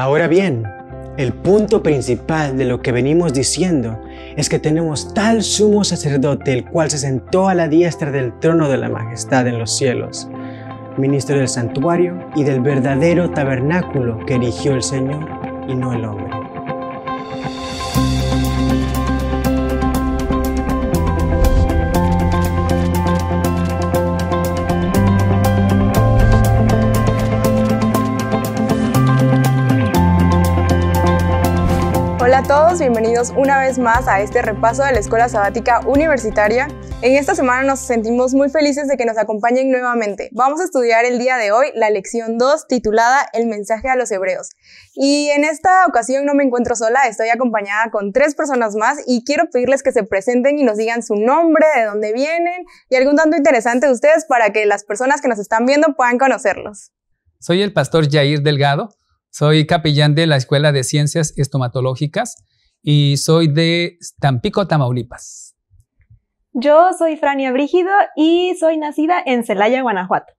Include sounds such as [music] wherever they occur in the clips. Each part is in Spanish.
Ahora bien, el punto principal de lo que venimos diciendo es que tenemos tal sumo sacerdote el cual se sentó a la diestra del trono de la majestad en los cielos, ministro del santuario y del verdadero tabernáculo que erigió el Señor y no el hombre. todos, bienvenidos una vez más a este repaso de la Escuela Sabática Universitaria. En esta semana nos sentimos muy felices de que nos acompañen nuevamente. Vamos a estudiar el día de hoy la lección 2 titulada El mensaje a los hebreos. Y en esta ocasión no me encuentro sola, estoy acompañada con tres personas más y quiero pedirles que se presenten y nos digan su nombre, de dónde vienen y algún tanto interesante de ustedes para que las personas que nos están viendo puedan conocerlos. Soy el pastor Jair Delgado. Soy capellán de la Escuela de Ciencias Estomatológicas y soy de Tampico, Tamaulipas. Yo soy Frania Brígido y soy nacida en Celaya, Guanajuato.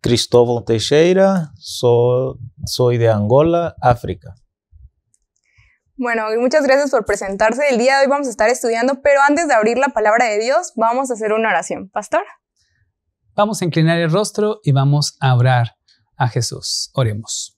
Cristóbal Teixeira, soy de Angola, África. Bueno, muchas gracias por presentarse. El día de hoy vamos a estar estudiando, pero antes de abrir la palabra de Dios, vamos a hacer una oración. Pastor. Vamos a inclinar el rostro y vamos a orar a Jesús. Oremos.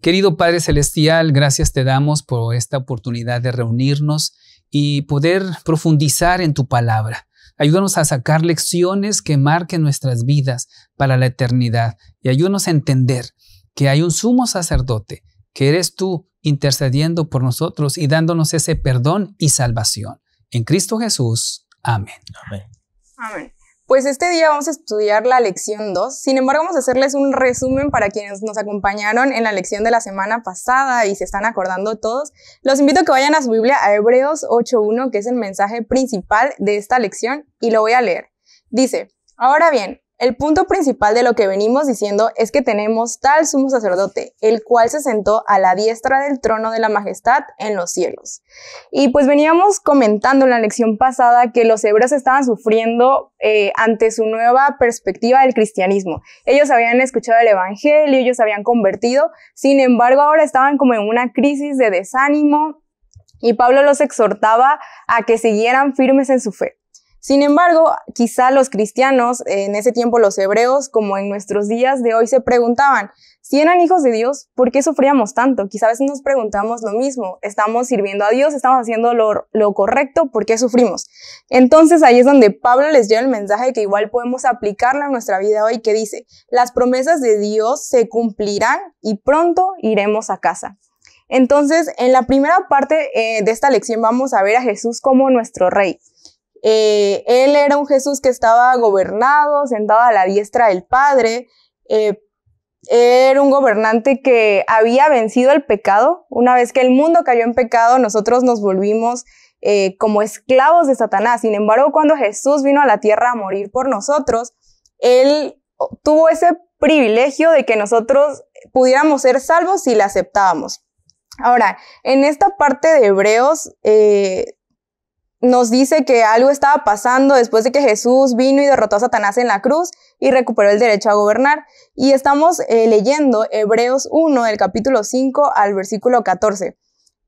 Querido Padre Celestial, gracias te damos por esta oportunidad de reunirnos y poder profundizar en tu palabra. Ayúdanos a sacar lecciones que marquen nuestras vidas para la eternidad y ayúdanos a entender que hay un sumo sacerdote, que eres tú intercediendo por nosotros y dándonos ese perdón y salvación. En Cristo Jesús. Amén. Amén. Amén. Pues este día vamos a estudiar la lección 2, sin embargo vamos a hacerles un resumen para quienes nos acompañaron en la lección de la semana pasada y se están acordando todos. Los invito a que vayan a su Biblia a Hebreos 8.1, que es el mensaje principal de esta lección, y lo voy a leer. Dice, ahora bien, el punto principal de lo que venimos diciendo es que tenemos tal sumo sacerdote, el cual se sentó a la diestra del trono de la majestad en los cielos. Y pues veníamos comentando en la lección pasada que los hebreos estaban sufriendo eh, ante su nueva perspectiva del cristianismo. Ellos habían escuchado el Evangelio, ellos habían convertido, sin embargo ahora estaban como en una crisis de desánimo y Pablo los exhortaba a que siguieran firmes en su fe. Sin embargo, quizá los cristianos, en ese tiempo los hebreos, como en nuestros días de hoy, se preguntaban, si eran hijos de Dios, ¿por qué sufríamos tanto? Quizá a veces nos preguntamos lo mismo, estamos sirviendo a Dios, estamos haciendo lo, correcto, ¿por qué sufrimos? Entonces ahí es donde Pablo les dio el mensaje que igual podemos aplicarlo a nuestra vida hoy, que dice, las promesas de Dios se cumplirán y pronto iremos a casa. Entonces, en la primera parte eh, de esta lección vamos a ver a Jesús como nuestro rey. Eh, él era un Jesús que estaba gobernado, sentado a la diestra del Padre. Eh, era un gobernante que había vencido el pecado. Una vez que el mundo cayó en pecado, nosotros nos volvimos eh, como esclavos de Satanás. Sin embargo, cuando Jesús vino a la tierra a morir por nosotros, Él tuvo ese privilegio de que nosotros pudiéramos ser salvos si la aceptábamos. Ahora, en esta parte de Hebreos, nos dice que algo estaba pasando después de que Jesús vino y derrotó a Satanás en la cruz y recuperó el derecho a gobernar. Y estamos eh, leyendo Hebreos 1, del capítulo 5 al versículo 14.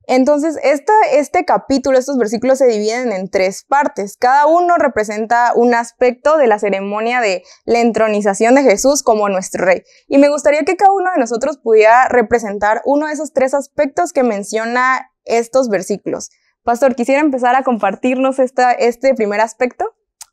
Entonces, este capítulo, estos versículos se dividen en tres partes. Cada uno representa un aspecto de la ceremonia de la entronización de Jesús como nuestro rey. Y me gustaría que cada uno de nosotros pudiera representar uno de esos tres aspectos que menciona estos versículos. Pastor, quisiera empezar a compartirnos esta, este primer aspecto.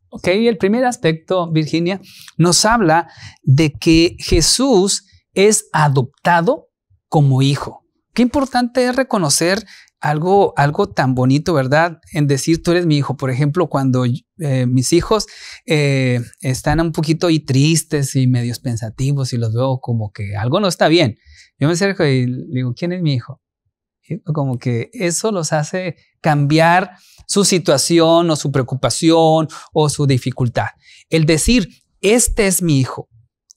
Ok, el primer aspecto, Virginia, nos habla de que Jesús es adoptado como hijo. Qué importante es reconocer algo, algo tan bonito, ¿verdad? En decir, tú eres mi hijo. Por ejemplo, cuando eh, mis hijos eh, están un poquito y tristes y medios pensativos y los veo como que algo no está bien, yo me acerco y digo, ¿quién es mi hijo? como que eso los hace cambiar su situación o su preocupación o su dificultad. El decir, este es mi hijo,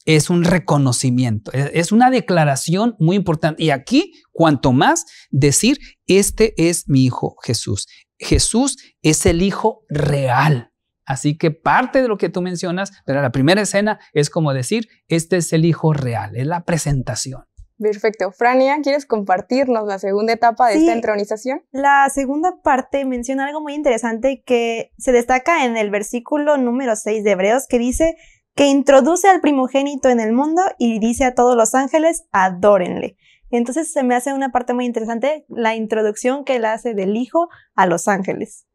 es un reconocimiento, e-, es una declaración muy importante. Y aquí, cuanto más decir, este es mi hijo Jesús. Jesús es el hijo real. Así que parte de lo que tú mencionas, pero la primera escena es como decir, este es el hijo real, es la presentación. Perfecto. Frania, ¿quieres compartirnos la segunda etapa de esta entronización? La segunda parte menciona algo muy interesante que se destaca en el versículo número 6 de Hebreos que dice que introduce al primogénito en el mundo y dice a todos los ángeles, adórenle. Entonces se me hace una parte muy interesante la introducción que él hace del Hijo a los ángeles.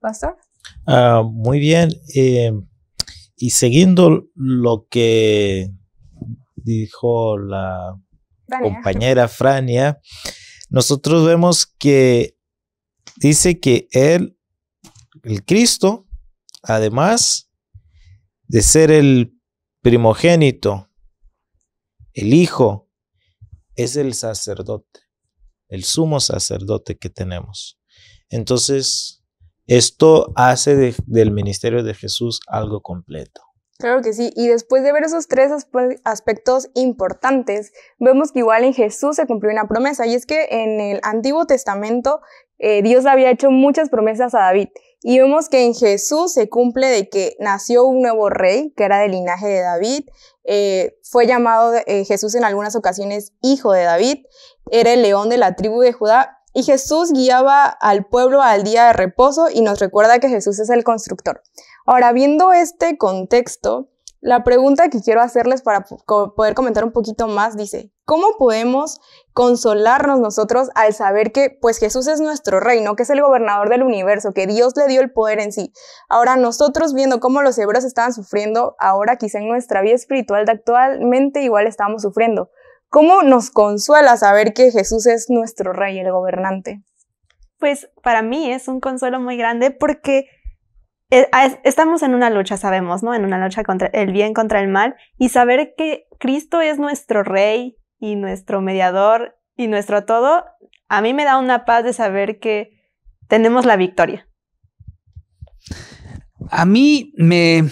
Pastor. Ah, muy bien. Em, y siguiendo lo que dijo la compañera Frania, nosotros vemos que dice que él, el Cristo, además de ser el primogénito, el Hijo, es el sacerdote, el sumo sacerdote que tenemos. Entonces, esto hace del ministerio de Jesús algo completo. Claro que sí, y después de ver esos tres aspectos importantes, vemos que igual en Jesús se cumplió una promesa, y es que en el Antiguo Testamento eh, Dios había hecho muchas promesas a David, y vemos que en Jesús se cumple de que nació un nuevo rey, que era del linaje de David, eh, fue llamado eh, Jesús en algunas ocasiones hijo de David, era el león de la tribu de Judá, y Jesús guiaba al pueblo al día de reposo y nos recuerda que Jesús es el constructor. Ahora, viendo este contexto, la pregunta que quiero hacerles para poder comentar un poquito más dice, ¿cómo podemos consolarnos nosotros al saber que pues Jesús es nuestro reino, que es el gobernador del universo, que Dios le dio el poder en sí? Ahora nosotros viendo cómo los hebreos estaban sufriendo, ahora quizá en nuestra vida espiritual de actualmente igual estamos sufriendo. ¿Cómo nos consuela saber que Jesús es nuestro rey, el gobernante? Pues para mí es un consuelo muy grande porque eh, estamos en una lucha, sabemos, ¿no? En una lucha contra el bien contra el mal y saber que Cristo es nuestro rey y nuestro mediador y nuestro todo, a mí me da una paz de saber que tenemos la victoria. A mí me,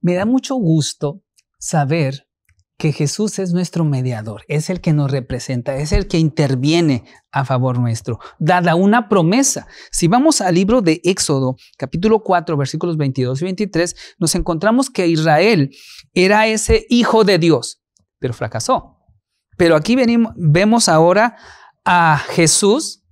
me da mucho gusto saber que Jesús es nuestro mediador, es el que nos representa, es el que interviene a favor nuestro, dada una promesa. Si vamos al libro de Éxodo, capítulo 4, versículos 22 y 23, nos encontramos que Israel era ese hijo de Dios, pero fracasó. Pero aquí venimos, vemos ahora a Jesús,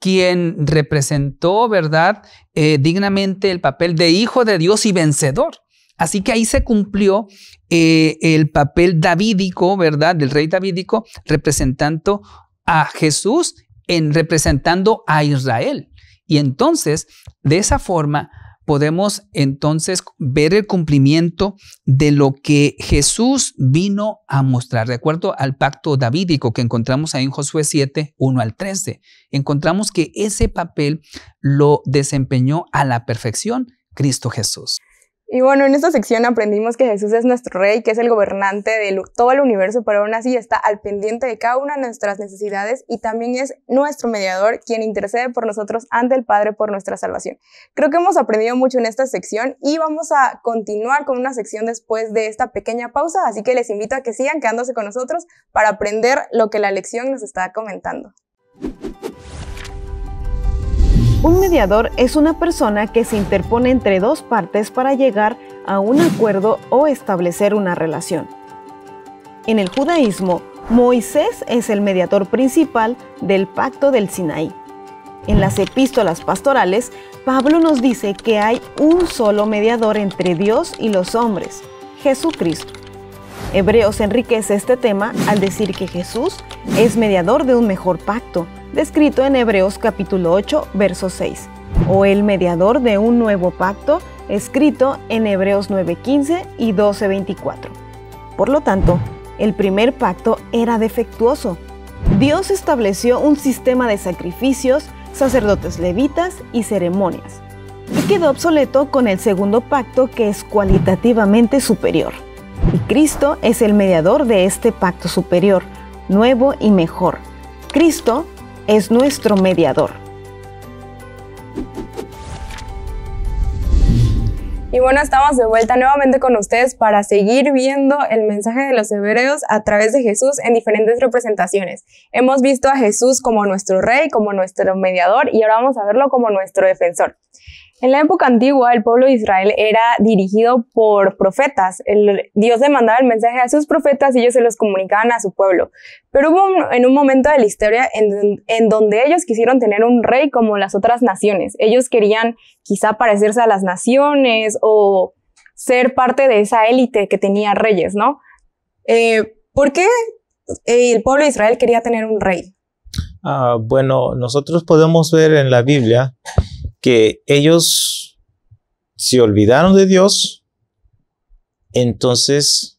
quien representó, ¿verdad?, eh, dignamente el papel de hijo de Dios y vencedor. Así que ahí se cumplió eh, el papel davídico, ¿verdad? Del rey davídico representando a Jesús en representando a Israel. Y entonces, de esa forma, podemos entonces ver el cumplimiento de lo que Jesús vino a mostrar. De acuerdo al pacto davídico que encontramos ahí en Josué 7, 1 al 13, encontramos que ese papel lo desempeñó a la perfección Cristo Jesús. Y bueno, en esta sección aprendimos que Jesús es nuestro rey, que es el gobernante de todo el universo, pero aún así está al pendiente de cada una de nuestras necesidades y también es nuestro mediador quien intercede por nosotros ante el Padre por nuestra salvación. Creo que hemos aprendido mucho en esta sección y vamos a continuar con una sección después de esta pequeña pausa, así que les invito a que sigan quedándose con nosotros para aprender lo que la lección nos está comentando. Un mediador es una persona que se interpone entre dos partes para llegar a un acuerdo o establecer una relación. En el judaísmo, Moisés es el mediador principal del pacto del Sinaí. En las epístolas pastorales, Pablo nos dice que hay un solo mediador entre Dios y los hombres, Jesucristo. Hebreos enriquece este tema al decir que Jesús es mediador de un mejor pacto, descrito en Hebreos capítulo 8, verso 6, o el mediador de un nuevo pacto, escrito en Hebreos 9:15 y 12:24. Por lo tanto, el primer pacto era defectuoso. Dios estableció un sistema de sacrificios, sacerdotes levitas y ceremonias, y quedó obsoleto con el segundo pacto que es cualitativamente superior. Y Cristo es el mediador de este pacto superior, nuevo y mejor. Cristo es nuestro mediador. Y bueno, estamos de vuelta nuevamente con ustedes para seguir viendo el mensaje de los hebreos a través de Jesús en diferentes representaciones. Hemos visto a Jesús como nuestro rey, como nuestro mediador y ahora vamos a verlo como nuestro defensor. En la época antigua, el pueblo de Israel era dirigido por profetas. Dios le mandaba el mensaje a sus profetas y ellos se los comunicaban a su pueblo. Pero hubo en un momento de la historia en, donde ellos quisieron tener un rey como las otras naciones. Ellos querían quizá parecerse a las naciones o ser parte de esa élite que tenía reyes, ¿no? Eh, ¿Por qué eh, el pueblo de Israel quería tener un rey? Ah, bueno, nosotros podemos ver en la Biblia que ellos se olvidaron de Dios, entonces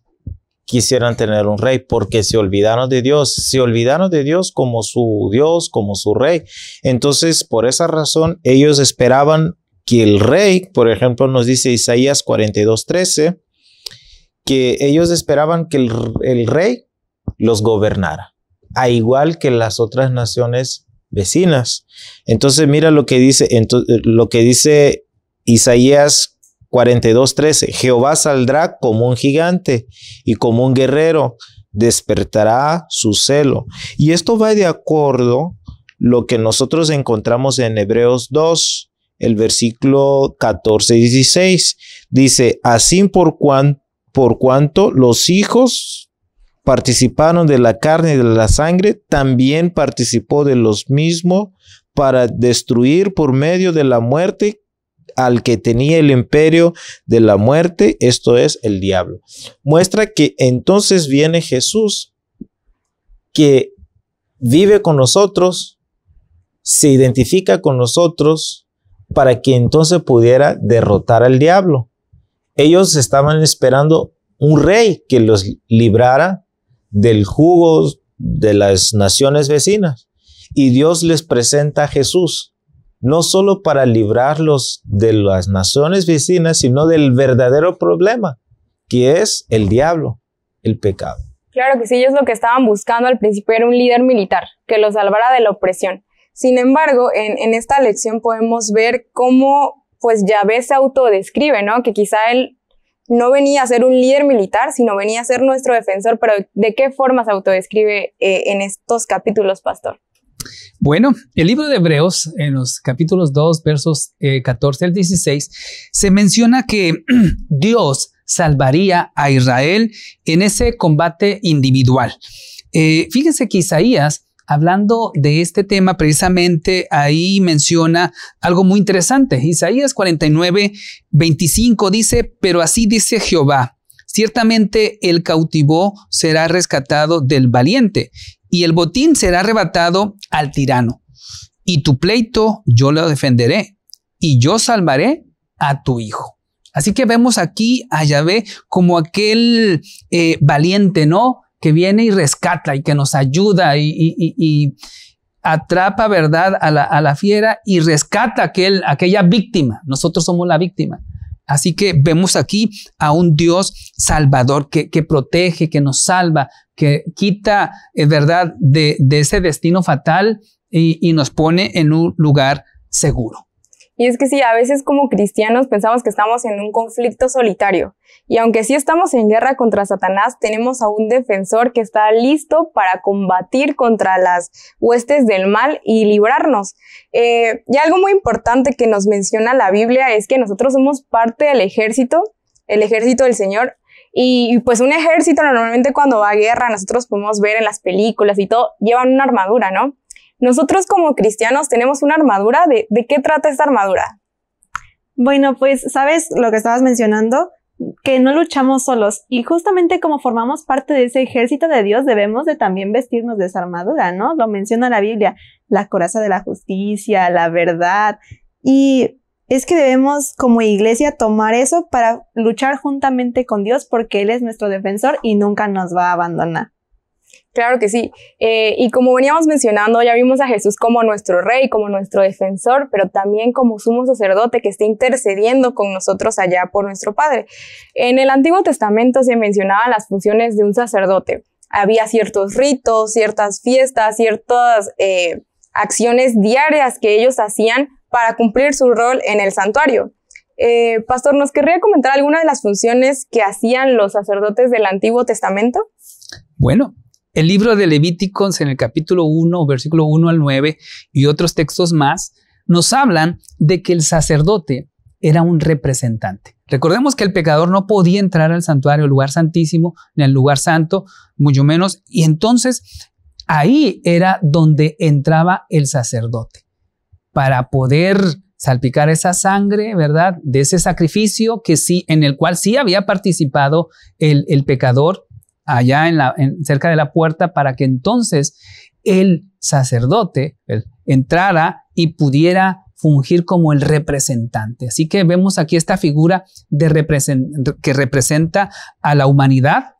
quisieran tener un rey porque se olvidaron de Dios, se olvidaron de Dios como su Dios, como su rey. Entonces, por esa razón, ellos esperaban que el rey, por ejemplo, nos dice Isaías 42:13, que ellos esperaban que el, el, rey los gobernara, a igual que las otras naciones vecinas. Entonces mira lo que dice, lo que dice Isaías 42:13, Jehová saldrá como un gigante y como un guerrero, despertará su celo. Y esto va de acuerdo lo que nosotros encontramos en Hebreos 2, el versículo 14 16. Dice, así por, cuan, por cuanto los hijos participaron de la carne y de la sangre, también participó de los mismos para destruir por medio de la muerte al que tenía el imperio de la muerte, esto es el diablo. Muestra que entonces viene Jesús, que vive con nosotros, se identifica con nosotros, para que entonces pudiera derrotar al diablo. Ellos estaban esperando un rey que los librara del jugo de las naciones vecinas. Y Dios les presenta a Jesús, no solo para librarlos de las naciones vecinas, sino del verdadero problema, que es el diablo, el pecado. Claro que sí, ellos lo que estaban buscando al principio era un líder militar que los salvara de la opresión. Sin embargo, en, esta lección podemos ver cómo pues Yahvé se autodescribe, ¿no? Que quizá él no venía a ser un líder militar, sino venía a ser nuestro defensor. Pero ¿de qué forma se autodescribe eh, en estos capítulos, pastor? Bueno, el libro de Hebreos, en los capítulos 2, versos 14 eh, al 16, se menciona que [clears throat] Dios salvaría a Israel en ese combate individual. Eh, fíjense que Isaías Hablando de este tema, precisamente ahí menciona algo muy interesante. Isaías 49, 25 dice, pero así dice Jehová. Ciertamente el cautivo será rescatado del valiente y el botín será arrebatado al tirano. Y tu pleito yo lo defenderé y yo salvaré a tu hijo. Así que vemos aquí a Yahvé como aquel eh, valiente, ¿no? que viene y rescata y que nos ayuda y, atrapa, ¿verdad?, a la, fiera y rescata aquel, aquella víctima. Nosotros somos la víctima. Así que vemos aquí a un Dios salvador que, protege, que nos salva, que quita, eh, verdad, de, ese destino fatal y nos pone en un lugar seguro. Y es que sí, a veces como cristianos pensamos que estamos en un conflicto solitario. Y aunque sí estamos en guerra contra Satanás, tenemos a un defensor que está listo para combatir contra las huestes del mal y librarnos. Eh, y algo muy importante que nos menciona la Biblia es que nosotros somos parte del ejército, el ejército del Señor, y, pues un ejército normalmente cuando va a guerra, nosotros podemos ver en las películas y todo, llevan una armadura, ¿no? Nosotros como cristianos tenemos una armadura. ¿De, qué trata esta armadura? Bueno, pues sabes lo que estabas mencionando, que no luchamos solos y justamente como formamos parte de ese ejército de Dios debemos de también vestirnos de esa armadura, ¿no? Lo menciona la Biblia, la coraza de la justicia, la verdad y es que debemos como iglesia tomar eso para luchar juntamente con Dios porque Él es nuestro defensor y nunca nos va a abandonar. Claro que sí. Eh, y como veníamos mencionando, ya vimos a Jesús como nuestro rey, como nuestro defensor, pero también como sumo sacerdote que está intercediendo con nosotros allá por nuestro Padre. En el Antiguo Testamento se mencionaban las funciones de un sacerdote. Había ciertos ritos, ciertas fiestas, ciertas eh, acciones diarias que ellos hacían para cumplir su rol en el santuario. Eh, pastor, ¿nos querría comentar alguna de las funciones que hacían los sacerdotes del Antiguo Testamento? Bueno, el libro de Levíticos en el capítulo 1, versículo 1 al 9 y otros textos más, nos hablan de que el sacerdote era un representante. Recordemos que el pecador no podía entrar al santuario, al lugar santísimo, ni al lugar santo, mucho menos, y entonces ahí era donde entraba el sacerdote para poder salpicar esa sangre, ¿verdad? De ese sacrificio que sí, en el cual sí había participado el pecador, allá en cerca de la puerta para que entonces el sacerdote entrara y pudiera fungir como el representante. Así que vemos aquí esta figura que representa a la humanidad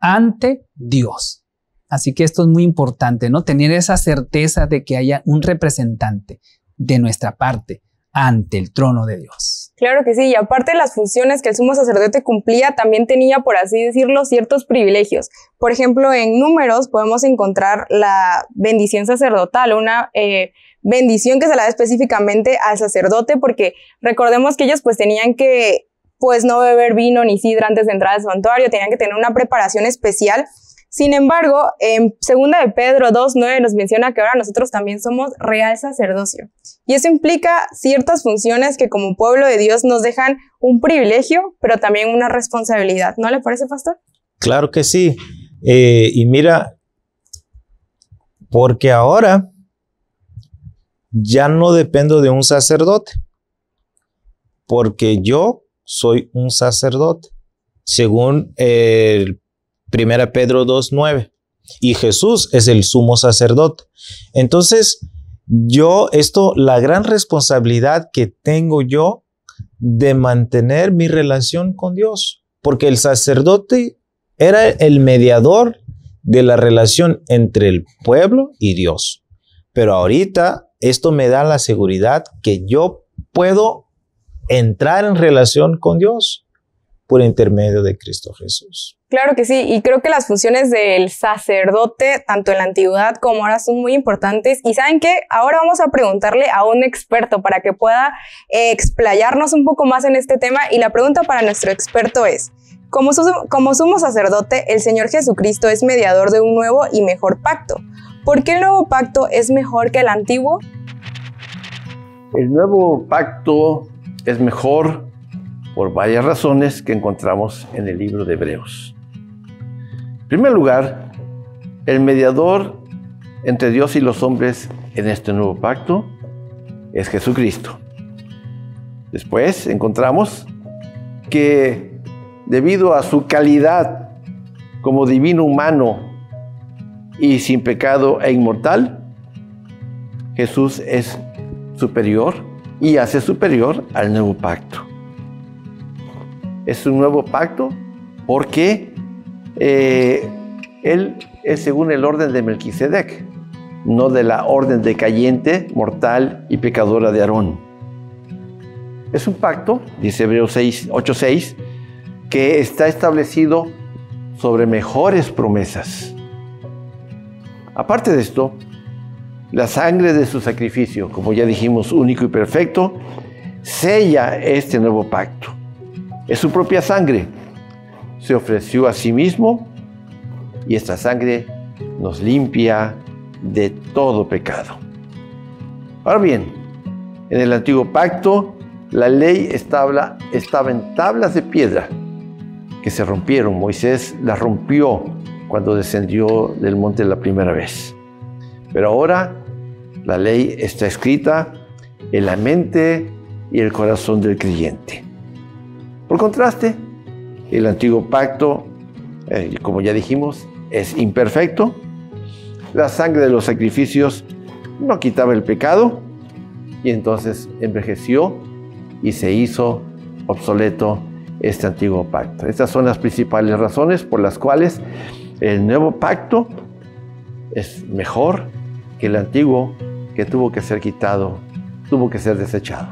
ante Dios. Así que esto es muy importante, ¿no? Tener esa certeza de que haya un representante de nuestra parte ante el trono de Dios. Claro que sí, y aparte de las funciones que el sumo sacerdote cumplía, también tenía, por así decirlo, ciertos privilegios. Por ejemplo, en números podemos encontrar la bendición sacerdotal, una eh, bendición que se la da específicamente al sacerdote, porque recordemos que ellos pues tenían que pues no beber vino ni sidra antes de entrar al santuario, tenían que tener una preparación especial sin embargo, en segunda de Pedro 2.9 nos menciona que ahora nosotros también somos real sacerdocio. Y eso implica ciertas funciones que como pueblo de Dios nos dejan un privilegio, pero también una responsabilidad. ¿No le parece, pastor? Claro que sí. Eh, y mira, porque ahora ya no dependo de un sacerdote, porque yo soy un sacerdote. Según el 1 Pedro 2.9. Y Jesús es el sumo sacerdote. Entonces, yo, esto, la gran responsabilidad que tengo yo de mantener mi relación con Dios, porque el sacerdote era el mediador de la relación entre el pueblo y Dios. Pero ahorita esto me da la seguridad que yo puedo entrar en relación con Dios por intermedio de Cristo Jesús. Claro que sí, y creo que las funciones del sacerdote, tanto en la antigüedad como ahora, son muy importantes. Y saben que ahora vamos a preguntarle a un experto para que pueda eh, explayarnos un poco más en este tema. Y la pregunta para nuestro experto es, como, como sumo sacerdote, el Señor Jesucristo es mediador de un nuevo y mejor pacto. ¿Por qué el nuevo pacto es mejor que el antiguo? El nuevo pacto es mejor por varias razones que encontramos en el libro de Hebreos. En primer lugar, el mediador entre Dios y los hombres en este nuevo pacto es Jesucristo. Después encontramos que debido a su calidad como divino humano y sin pecado e inmortal, Jesús es superior y hace superior al nuevo pacto. Es un nuevo pacto porque eh, él es según el orden de Melquisedec, no de la orden decayente, mortal y pecadora de Aarón. Es un pacto, dice Hebreos 8:6, que está establecido sobre mejores promesas. Aparte de esto, la sangre de su sacrificio, como ya dijimos, único y perfecto, sella este nuevo pacto. Es su propia sangre se ofreció a sí mismo y esta sangre nos limpia de todo pecado. Ahora bien, en el antiguo pacto la ley estaba, estaba en tablas de piedra que se rompieron. Moisés las rompió cuando descendió del monte la primera vez. Pero ahora la ley está escrita en la mente y el corazón del creyente. Por contraste, el antiguo pacto, eh, como ya dijimos, es imperfecto. La sangre de los sacrificios no quitaba el pecado y entonces envejeció y se hizo obsoleto este antiguo pacto. Estas son las principales razones por las cuales el nuevo pacto es mejor que el antiguo que tuvo que ser quitado, tuvo que ser desechado.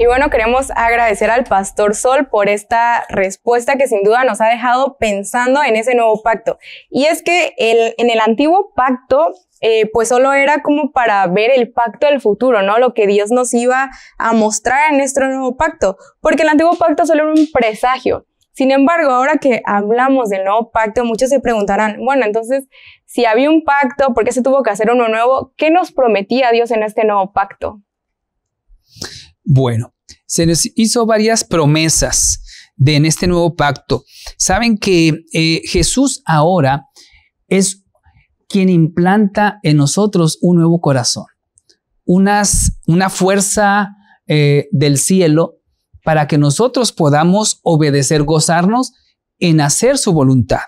Y bueno, queremos agradecer al Pastor Sol por esta respuesta que sin duda nos ha dejado pensando en ese nuevo pacto. Y es que el, en el antiguo pacto, eh, pues solo era como para ver el pacto del futuro, ¿no? Lo que Dios nos iba a mostrar en nuestro nuevo pacto. Porque el antiguo pacto solo era un presagio. Sin embargo, ahora que hablamos del nuevo pacto, muchos se preguntarán, bueno, entonces, si había un pacto, ¿por qué se tuvo que hacer uno nuevo? ¿Qué nos prometía Dios en este nuevo pacto? Bueno, se nos hizo varias promesas de, en este nuevo pacto. Saben que eh, Jesús ahora es quien implanta en nosotros un nuevo corazón, una fuerza eh, del cielo para que nosotros podamos obedecer, gozarnos en hacer su voluntad.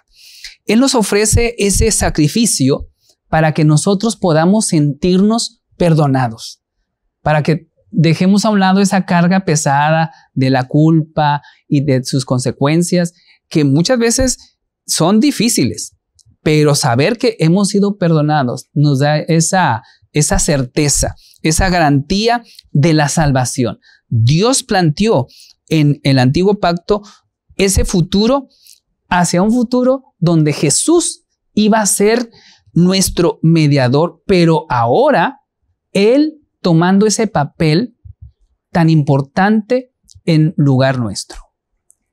Él nos ofrece ese sacrificio para que nosotros podamos sentirnos perdonados, para que dejemos a un lado esa carga pesada de la culpa y de sus consecuencias, que muchas veces son difíciles, pero saber que hemos sido perdonados nos da esa, esa certeza, esa garantía de la salvación. Dios planteó en el antiguo pacto ese futuro hacia un futuro donde Jesús iba a ser nuestro mediador, pero ahora Él tomando ese papel tan importante en lugar nuestro.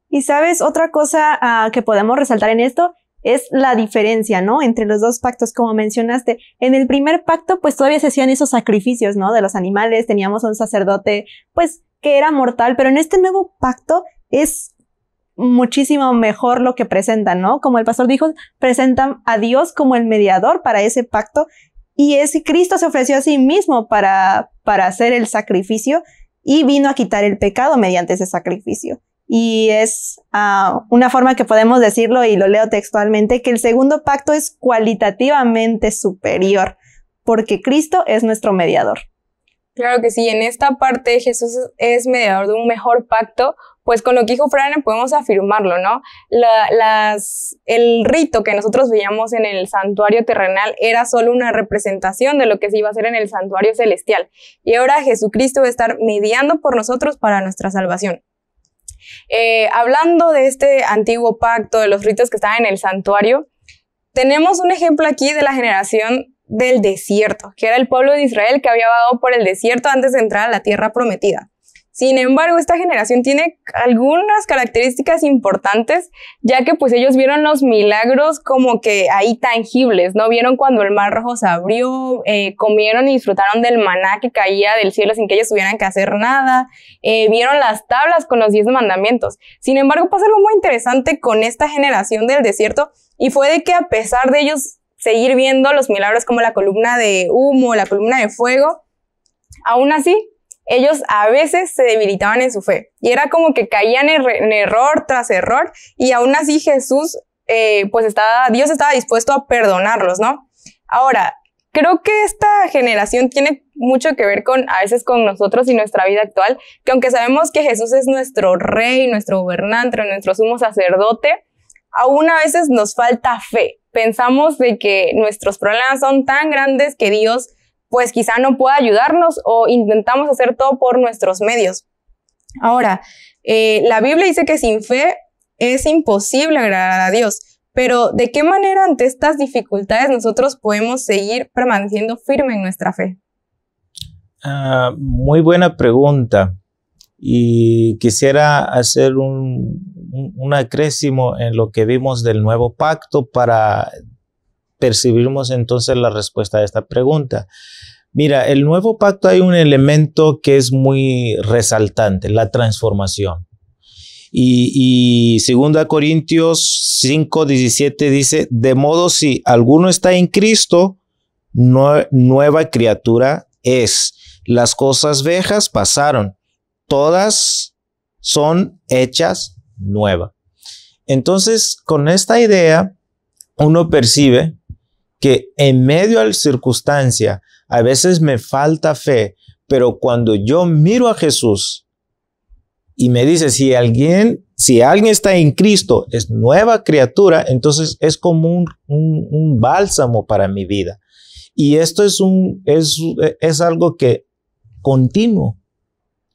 Y sabes, otra cosa ah, que podemos resaltar en esto es la diferencia, ¿no? Entre los dos pactos, como mencionaste. En el primer pacto, pues todavía se hacían esos sacrificios, ¿no? De los animales, teníamos un sacerdote, pues, que era mortal, pero en este nuevo pacto es muchísimo mejor lo que presentan, ¿no? Como el pastor dijo, presentan a Dios como el mediador para ese pacto y es Cristo se ofreció a sí mismo para, para hacer el sacrificio y vino a quitar el pecado mediante ese sacrificio. Y es ah, una forma que podemos decirlo, y lo leo textualmente, que el segundo pacto es cualitativamente superior, porque Cristo es nuestro mediador. Claro que sí, en esta parte Jesús es mediador de un mejor pacto pues con lo que dijo Fran podemos afirmarlo, ¿no? el rito que nosotros veíamos en el santuario terrenal era solo una representación de lo que se iba a hacer en el santuario celestial. Y ahora Jesucristo va a estar mediando por nosotros para nuestra salvación. Eh, hablando de este antiguo pacto, de los ritos que estaban en el santuario, tenemos un ejemplo aquí de la generación del desierto, que era el pueblo de Israel que había vagado por el desierto antes de entrar a la tierra prometida. Sin embargo, esta generación tiene algunas características importantes, ya que pues ellos vieron los milagros como que ahí tangibles, ¿no? Vieron cuando el mar rojo se abrió, eh, comieron y disfrutaron del maná que caía del cielo sin que ellos tuvieran que hacer nada, eh, vieron las tablas con los diez mandamientos. Sin embargo, pasa algo muy interesante con esta generación del desierto y fue de que a pesar de ellos seguir viendo los milagros como la columna de humo, la columna de fuego, aún así ellos a veces se debilitaban en su fe y era como que caían en, error tras error y aún así Jesús, eh, pues estaba, Dios estaba dispuesto a perdonarlos, ¿no? Ahora, creo que esta generación tiene mucho que ver con a veces con nosotros y nuestra vida actual, que aunque sabemos que Jesús es nuestro rey, nuestro gobernante, nuestro sumo sacerdote, aún a veces nos falta fe. Pensamos de que nuestros problemas son tan grandes que Dios pues quizá no pueda ayudarnos o intentamos hacer todo por nuestros medios. Ahora, eh, la Biblia dice que sin fe es imposible agradar a Dios, pero ¿de qué manera ante estas dificultades nosotros podemos seguir permaneciendo firme en nuestra fe? Ah, muy buena pregunta y quisiera hacer un, un, en lo que vimos del nuevo pacto para percibirnos entonces la respuesta a esta pregunta. Mira, el nuevo pacto hay un elemento que es muy resaltante, la transformación. Y, 2 Corintios 5, 17 dice, de modo si alguno está en Cristo, nueva criatura es. Las cosas viejas pasaron, todas son hechas nuevas. Entonces, con esta idea, uno percibe que en medio de la circunstancia a veces me falta fe, pero cuando yo miro a Jesús y me dice, si alguien, si alguien está en Cristo, es nueva criatura, entonces es como un, un, un bálsamo para mi vida. Y esto es, un, es, es algo que continuo.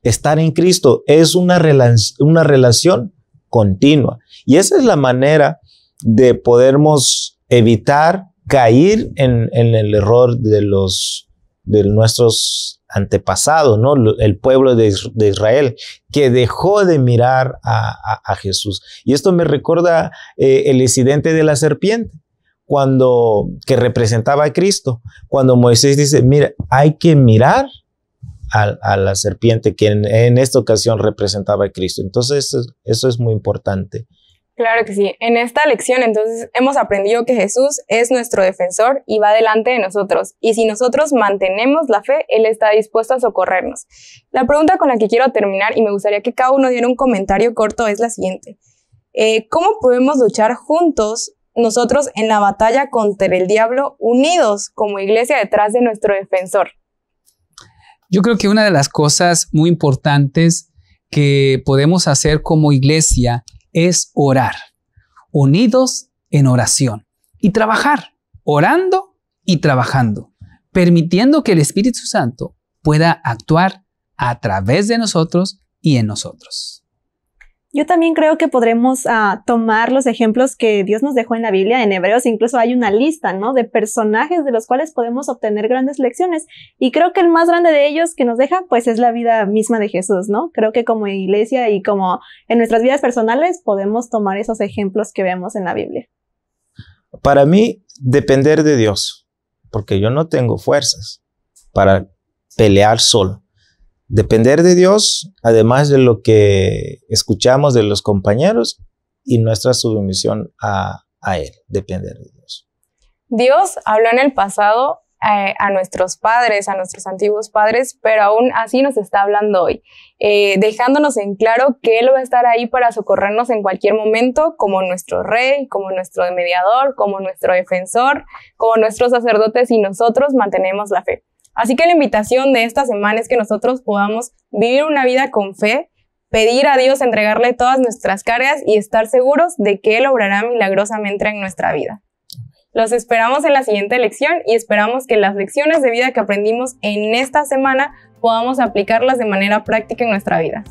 Estar en Cristo es una, una relación continua. Y esa es la manera de podermos evitar caer en, el error de los de nuestros antepasados, ¿no? El pueblo de, Israel, que dejó de mirar a, Jesús. Y esto me recuerda eh, el incidente de la serpiente, cuando, que representaba a Cristo, cuando Moisés dice, mira, hay que mirar a, la serpiente, que en, esta ocasión representaba a Cristo. Entonces, eso es muy importante. Claro que sí. En esta lección entonces hemos aprendido que Jesús es nuestro defensor y va delante de nosotros. Y si nosotros mantenemos la fe, Él está dispuesto a socorrernos. La pregunta con la que quiero terminar y me gustaría que cada uno diera un comentario corto es la siguiente. Eh, ¿Cómo podemos luchar juntos nosotros en la batalla contra el diablo unidos como iglesia detrás de nuestro defensor? Yo creo que una de las cosas muy importantes que podemos hacer como iglesia es orar, unidos en oración y trabajar, orando y trabajando, permitiendo que el Espíritu Santo pueda actuar a través de nosotros y en nosotros. Yo también creo que podremos ah, tomar los ejemplos que Dios nos dejó en la Biblia. En Hebreos incluso hay una lista, ¿no? De personajes de los cuales podemos obtener grandes lecciones. Y creo que el más grande de ellos que nos deja, pues, es la vida misma de Jesús, ¿no? Creo que como iglesia y como en nuestras vidas personales podemos tomar esos ejemplos que vemos en la Biblia. Para mí, depender de Dios, porque yo no tengo fuerzas para pelear solo depender de Dios, además de lo que escuchamos de los compañeros y nuestra submisión a, Él, depender de Dios. Dios habló en el pasado eh, a nuestros padres, a nuestros antiguos padres, pero aún así nos está hablando hoy, eh, dejándonos en claro que Él va a estar ahí para socorrernos en cualquier momento, como nuestro rey, como nuestro mediador, como nuestro defensor, como nuestros sacerdotes y nosotros mantenemos la fe. Así que la invitación de esta semana es que nosotros podamos vivir una vida con fe, pedir a Dios entregarle todas nuestras cargas y estar seguros de que Él obrará milagrosamente en nuestra vida. Los esperamos en la siguiente lección y esperamos que las lecciones de vida que aprendimos en esta semana podamos aplicarlas de manera práctica en nuestra vida.